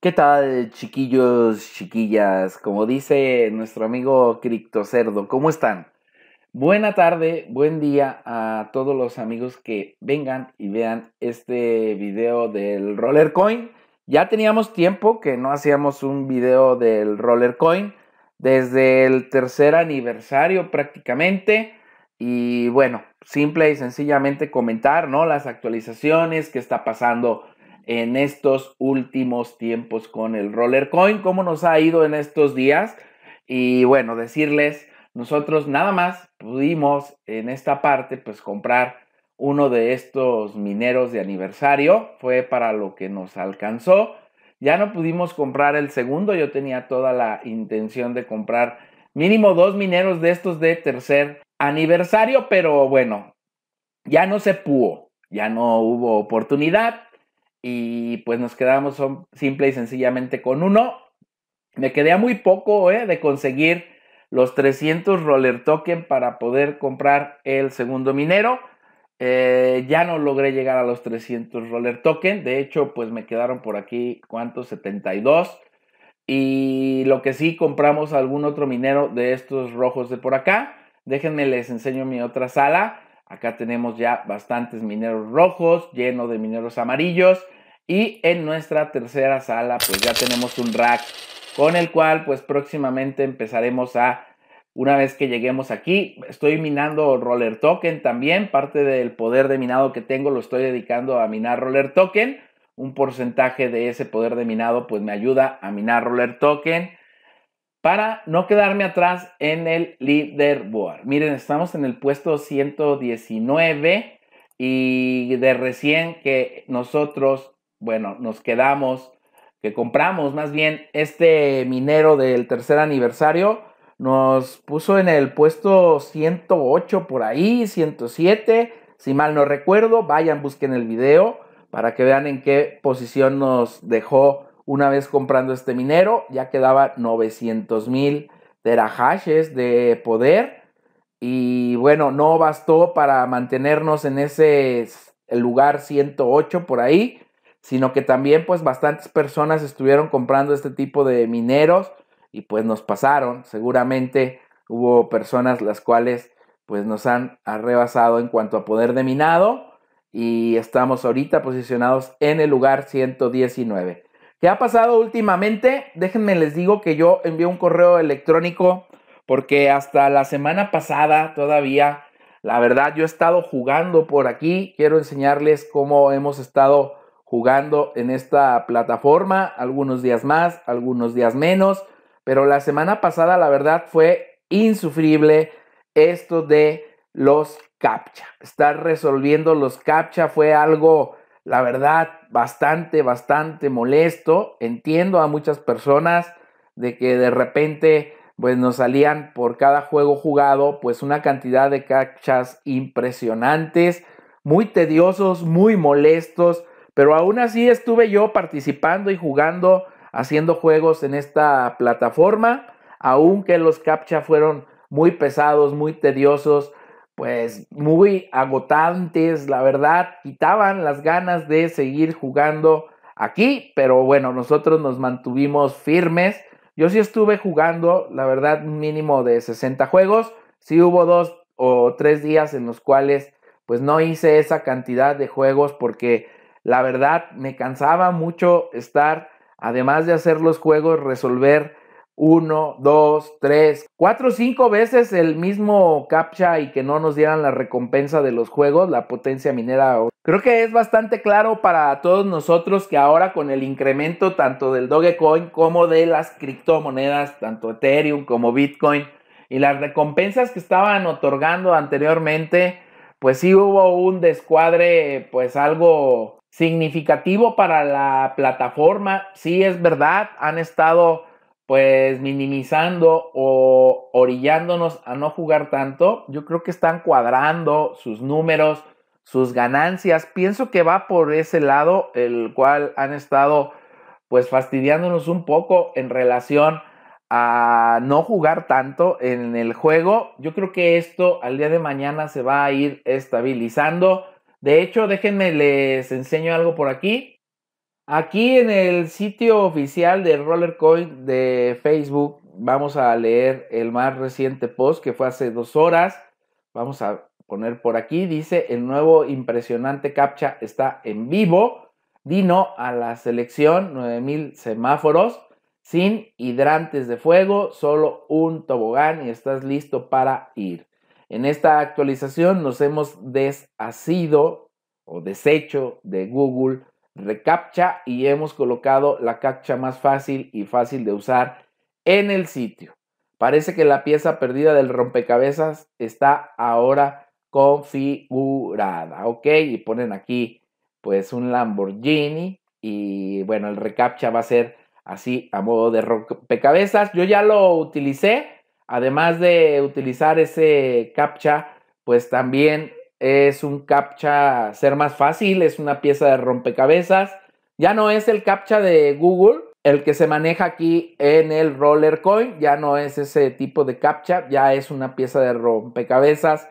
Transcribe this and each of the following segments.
¿Qué tal, chiquillos, chiquillas? Como dice nuestro amigo Criptocerdo, ¿cómo están? Buena tarde, buen día a todos los amigos que vengan y vean este video del Rollercoin. Ya teníamos tiempo que no hacíamos un video del Rollercoin desde el tercer aniversario prácticamente. Y bueno, simple y sencillamente comentar, ¿no? Las actualizaciones, que está pasando en estos últimos tiempos con el roller coin, cómo nos ha ido en estos días. Y bueno, decirles, nosotros nada más pudimos en esta parte pues comprar uno de estos mineros de aniversario, fue para lo que nos alcanzó. Ya no pudimos comprar el segundo, yo tenía toda la intención de comprar mínimo dos mineros de estos de tercer aniversario, pero bueno, ya no se pudo, ya no hubo oportunidad. Y pues nos quedamos simple y sencillamente con uno. Me quedé a muy poco eh, de conseguir los 300 roller token para poder comprar el segundo minero. Eh, ya no logré llegar a los 300 roller token. De hecho, pues me quedaron por aquí, ¿cuántos? 72. Y lo que sí, compramos algún otro minero de estos rojos de por acá. Déjenme les enseño mi otra sala. Acá tenemos ya bastantes mineros rojos, lleno de mineros amarillos. Y en nuestra tercera sala, pues ya tenemos un rack con el cual, pues próximamente empezaremos a, una vez que lleguemos aquí, estoy minando roller token también. Parte del poder de minado que tengo lo estoy dedicando a minar roller token. Un porcentaje de ese poder de minado, pues me ayuda a minar roller token para no quedarme atrás en el leaderboard. Miren, estamos en el puesto 119 y de recién que nosotros, bueno, nos quedamos, que compramos más bien este minero del tercer aniversario, nos puso en el puesto 108 por ahí, 107, si mal no recuerdo, vayan, busquen el video para que vean en qué posición nos dejó una vez comprando este minero, ya quedaba 900 mil terahashes de poder. Y bueno, no bastó para mantenernos en ese lugar 108 por ahí, sino que también pues bastantes personas estuvieron comprando este tipo de mineros y pues nos pasaron. Seguramente hubo personas las cuales pues nos han arrebasado en cuanto a poder de minado y estamos ahorita posicionados en el lugar 119. ¿Qué ha pasado últimamente? Déjenme les digo que yo envié un correo electrónico porque hasta la semana pasada todavía, la verdad, yo he estado jugando por aquí. Quiero enseñarles cómo hemos estado jugando en esta plataforma, algunos días más, algunos días menos, pero la semana pasada la verdad fue insufrible esto de los captcha. Estar resolviendo los captcha fue algo la verdad, bastante, bastante molesto. Entiendo a muchas personas de que de repente pues, nos salían por cada juego jugado pues una cantidad de captchas impresionantes, muy tediosos, muy molestos, pero aún así estuve yo participando y jugando, haciendo juegos en esta plataforma, aunque los captchas fueron muy pesados, muy tediosos, pues muy agotantes, la verdad, quitaban las ganas de seguir jugando aquí, pero bueno, nosotros nos mantuvimos firmes. Yo sí estuve jugando, la verdad, un mínimo de 60 juegos. Sí hubo dos o tres días en los cuales pues no hice esa cantidad de juegos porque la verdad me cansaba mucho estar, además de hacer los juegos, resolver uno, dos, tres, cuatro, cinco veces el mismo captcha y que no nos dieran la recompensa de los juegos, la potencia minera. Creo que es bastante claro para todos nosotros que ahora con el incremento tanto del Dogecoin como de las criptomonedas, tanto Ethereum como Bitcoin, y las recompensas que estaban otorgando anteriormente, pues sí hubo un descuadre, pues algo significativo para la plataforma. Sí es verdad, han estado pues minimizando o orillándonos a no jugar tanto. Yo creo que están cuadrando sus números, sus ganancias. Pienso que va por ese lado, el cual han estado pues fastidiándonos un poco en relación a no jugar tanto en el juego. Yo creo que esto al día de mañana se va a ir estabilizando. De hecho, déjenme les enseño algo por aquí. Aquí en el sitio oficial de Rollercoin de Facebook vamos a leer el más reciente post que fue hace dos horas. Vamos a poner por aquí. Dice, el nuevo impresionante captcha está en vivo. Dino a la selección, 9000 semáforos, sin hidrantes de fuego, solo un tobogán y estás listo para ir. En esta actualización nos hemos deshacido o deshecho de Google reCAPTCHA y hemos colocado la captcha más fácil y fácil de usar en el sitio. Parece que la pieza perdida del rompecabezas está ahora configurada, ¿ok? Y ponen aquí pues un Lamborghini y bueno, el reCAPTCHA va a ser así a modo de rompecabezas. Yo ya lo utilicé, además de utilizar ese CAPTCHA, pues también es un captcha ser más fácil, es una pieza de rompecabezas. Ya no es el captcha de Google el que se maneja aquí en el Rollercoin. ya no es ese tipo de captcha, ya es una pieza de rompecabezas,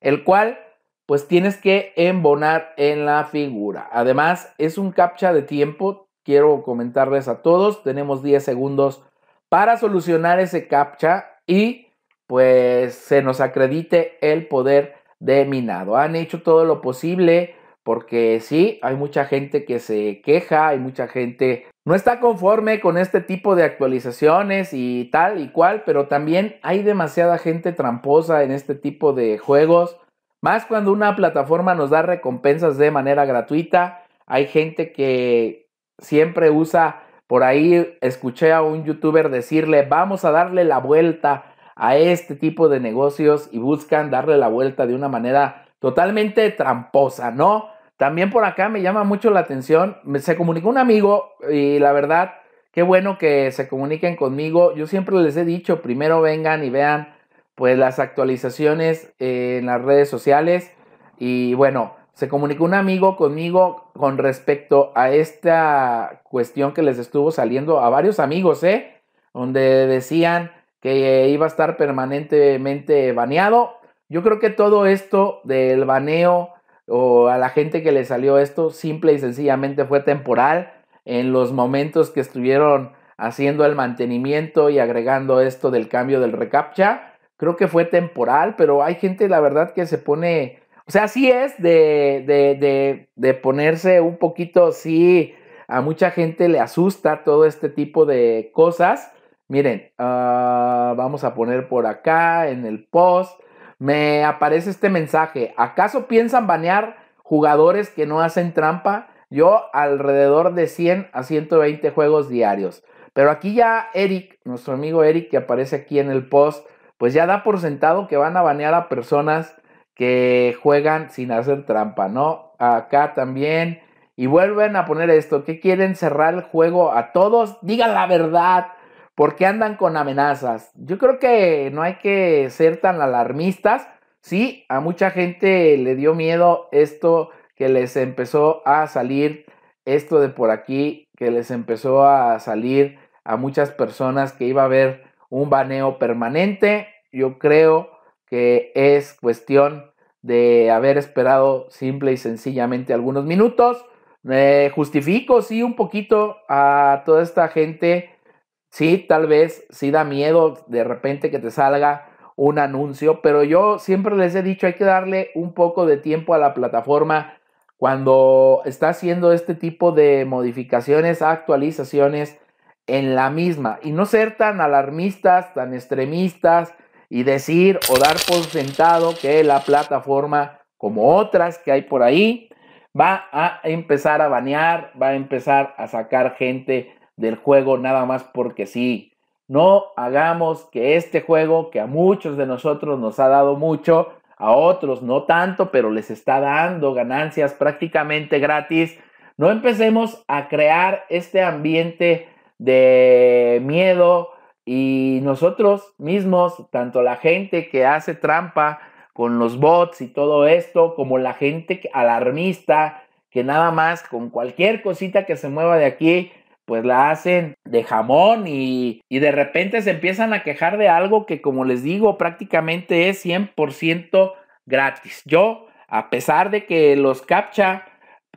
el cual pues tienes que embonar en la figura. Además, es un captcha de tiempo, quiero comentarles a todos, tenemos 10 segundos para solucionar ese captcha y pues se nos acredite el poder de minado. Han hecho todo lo posible porque sí, hay mucha gente que se queja, hay mucha gente no está conforme con este tipo de actualizaciones y tal y cual, pero también hay demasiada gente tramposa en este tipo de juegos, más cuando una plataforma nos da recompensas de manera gratuita, hay gente que siempre usa, por ahí escuché a un youtuber decirle, vamos a darle la vuelta a este tipo de negocios y buscan darle la vuelta de una manera totalmente tramposa, ¿no? También por acá me llama mucho la atención, se comunicó un amigo y la verdad, qué bueno que se comuniquen conmigo. Yo siempre les he dicho, primero vengan y vean pues las actualizaciones eh, en las redes sociales y bueno, se comunicó un amigo conmigo con respecto a esta cuestión que les estuvo saliendo a varios amigos, ¿eh? Donde decían que iba a estar permanentemente baneado. Yo creo que todo esto del baneo o a la gente que le salió esto, simple y sencillamente fue temporal en los momentos que estuvieron haciendo el mantenimiento y agregando esto del cambio del recaptcha. Creo que fue temporal, pero hay gente, la verdad, que se pone, o sea, sí es de, de, de ponerse un poquito, sí, a mucha gente le asusta todo este tipo de cosas Miren, ah, vamos a poner por acá en el post. Me aparece este mensaje. ¿Acaso piensan banear jugadores que no hacen trampa? Yo alrededor de 100 a 120 juegos diarios. Pero aquí ya Eric, nuestro amigo Eric que aparece aquí en el post, pues ya da por sentado que van a banear a personas que juegan sin hacer trampa, ¿no? Acá también. Y vuelven a poner esto, ¿Qué quieren cerrar el juego a todos. Digan la verdad. ¿Por qué andan con amenazas? Yo creo que no hay que ser tan alarmistas. Sí, a mucha gente le dio miedo esto que les empezó a salir, esto de por aquí, que les empezó a salir a muchas personas que iba a haber un baneo permanente. Yo creo que es cuestión de haber esperado simple y sencillamente algunos minutos. Me justifico, sí, un poquito a toda esta gente Sí, tal vez sí da miedo de repente que te salga un anuncio, pero yo siempre les he dicho, hay que darle un poco de tiempo a la plataforma cuando está haciendo este tipo de modificaciones, actualizaciones en la misma y no ser tan alarmistas, tan extremistas y decir o dar por sentado que la plataforma, como otras que hay por ahí, va a empezar a banear, va a empezar a sacar gente del juego nada más porque sí. No hagamos que este juego, que a muchos de nosotros nos ha dado mucho, a otros no tanto, pero les está dando ganancias prácticamente gratis, no empecemos a crear este ambiente de miedo y nosotros mismos, tanto la gente que hace trampa con los bots y todo esto, como la gente alarmista que nada más con cualquier cosita que se mueva de aquí pues la hacen de jamón y, de repente se empiezan a quejar de algo que como les digo prácticamente es 100% gratis. Yo, a pesar de que los captcha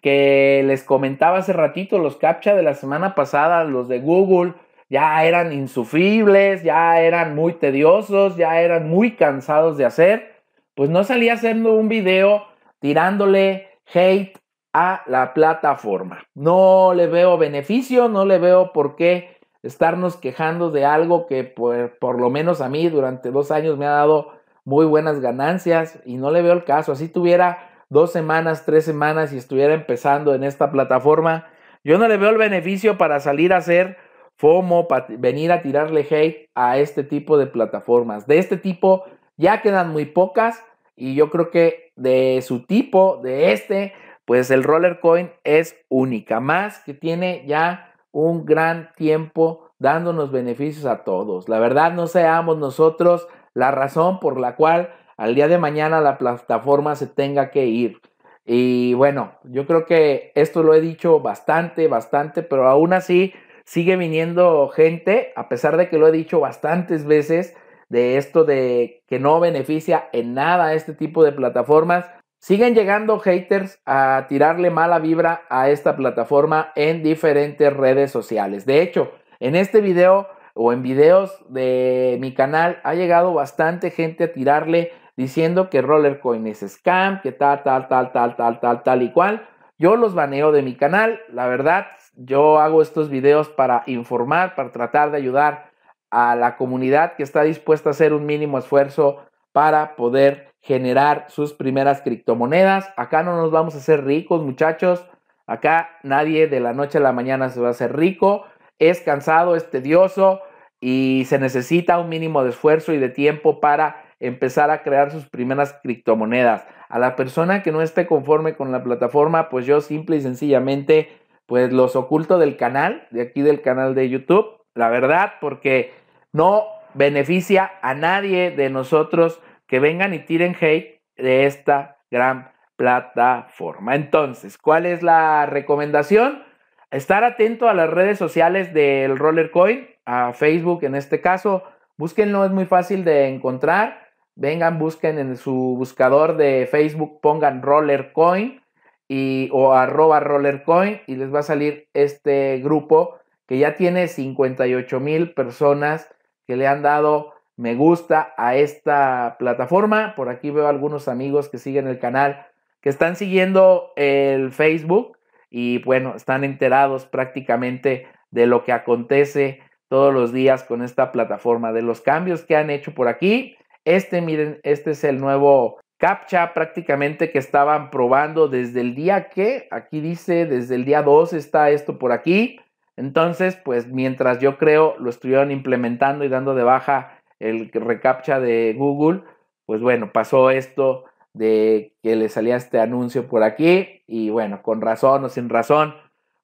que les comentaba hace ratito, los captcha de la semana pasada, los de Google, ya eran insufribles, ya eran muy tediosos, ya eran muy cansados de hacer, pues no salía haciendo un video tirándole hate a la plataforma. No le veo beneficio, no le veo por qué estarnos quejando de algo que por, lo menos a mí durante dos años me ha dado muy buenas ganancias y no le veo el caso. Así tuviera dos semanas, tres semanas y estuviera empezando en esta plataforma, yo no le veo el beneficio para salir a hacer FOMO, para venir a tirarle hate a este tipo de plataformas. De este tipo ya quedan muy pocas y yo creo que de su tipo, de este, pues el Roller Coin es única, más que tiene ya un gran tiempo dándonos beneficios a todos. La verdad, no seamos nosotros la razón por la cual al día de mañana la plataforma se tenga que ir. Y bueno, yo creo que esto lo he dicho bastante, bastante, pero aún así sigue viniendo gente, a pesar de que lo he dicho bastantes veces, de esto de que no beneficia en nada este tipo de plataformas. Siguen llegando haters a tirarle mala vibra a esta plataforma en diferentes redes sociales. De hecho, en este video o en videos de mi canal ha llegado bastante gente a tirarle diciendo que Rollercoin es scam, que tal, tal, tal, tal, tal, tal, tal y cual. Yo los baneo de mi canal. La verdad, yo hago estos videos para informar, para tratar de ayudar a la comunidad que está dispuesta a hacer un mínimo esfuerzo para poder generar sus primeras criptomonedas. Acá no nos vamos a hacer ricos, muchachos. Acá nadie de la noche a la mañana se va a hacer rico. Es cansado, es tedioso y se necesita un mínimo de esfuerzo y de tiempo para empezar a crear sus primeras criptomonedas. A la persona que no esté conforme con la plataforma, pues yo simple y sencillamente pues los oculto del canal, de aquí del canal de YouTube, la verdad, porque no beneficia a nadie de nosotros que vengan y tiren hate de esta gran plataforma. Entonces, ¿cuál es la recomendación? Estar atento a las redes sociales del Rollercoin, a Facebook en este caso. Búsquenlo, es muy fácil de encontrar. Vengan, busquen en su buscador de Facebook, pongan Rollercoin y, o arroba Rollercoin y les va a salir este grupo que ya tiene 58 mil personas que le han dado me gusta a esta plataforma. Por aquí veo algunos amigos que siguen el canal, que están siguiendo el Facebook y bueno, están enterados prácticamente de lo que acontece todos los días con esta plataforma, de los cambios que han hecho por aquí. Este, miren, este es el nuevo CAPTCHA prácticamente que estaban probando desde el día que, aquí dice, desde el día 2 está esto por aquí. Entonces, pues mientras yo creo lo estuvieron implementando y dando de baja el recaptcha de Google, pues bueno, pasó esto de que le salía este anuncio por aquí y bueno, con razón o sin razón,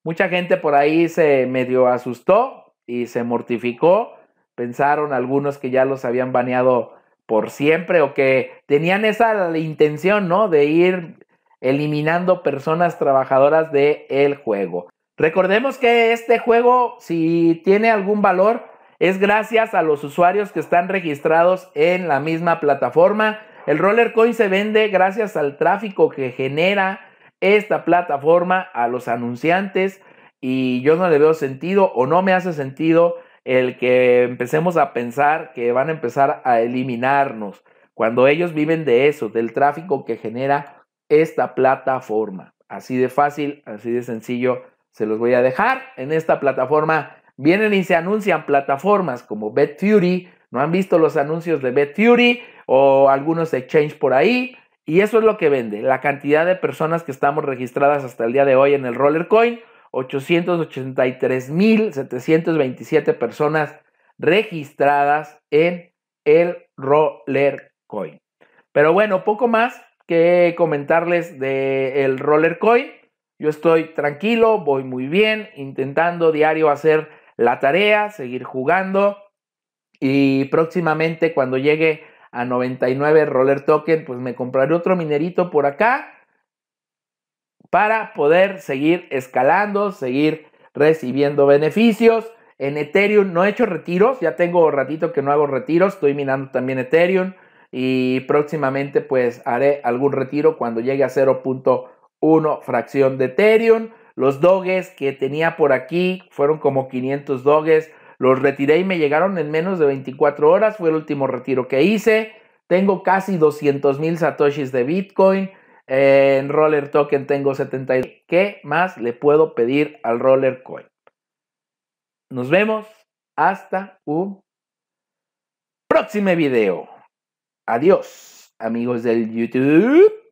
mucha gente por ahí se medio asustó y se mortificó, pensaron algunos que ya los habían baneado por siempre o que tenían esa intención, ¿no? De ir eliminando personas trabajadoras del juego. Recordemos que este juego, si tiene algún valor, es gracias a los usuarios que están registrados en la misma plataforma. El Roller Coin se vende gracias al tráfico que genera esta plataforma a los anunciantes y yo no le veo sentido o no me hace sentido el que empecemos a pensar que van a empezar a eliminarnos cuando ellos viven de eso, del tráfico que genera esta plataforma. Así de fácil, así de sencillo se los voy a dejar en esta plataforma. Vienen y se anuncian plataformas como BetFury, no han visto los anuncios de BetFury o algunos exchanges por ahí. Y eso es lo que vende, la cantidad de personas que estamos registradas hasta el día de hoy en el Rollercoin. 883.727 personas registradas en el Rollercoin. Pero bueno, poco más que comentarles del Roller Rollercoin. Yo estoy tranquilo, voy muy bien, intentando diario hacer la tarea, seguir jugando y próximamente cuando llegue a 99 roller token, pues me compraré otro minerito por acá para poder seguir escalando, seguir recibiendo beneficios. En Ethereum no he hecho retiros, ya tengo ratito que no hago retiros, estoy minando también Ethereum y próximamente pues haré algún retiro cuando llegue a 0. 1 fracción de Ethereum. Los doges que tenía por aquí fueron como 500 doges. Los retiré y me llegaron en menos de 24 horas. Fue el último retiro que hice. Tengo casi 200 mil satoshis de Bitcoin. En Roller Token tengo 70 ¿Qué más le puedo pedir al Roller Coin? Nos vemos. Hasta un próximo video. Adiós, amigos del YouTube.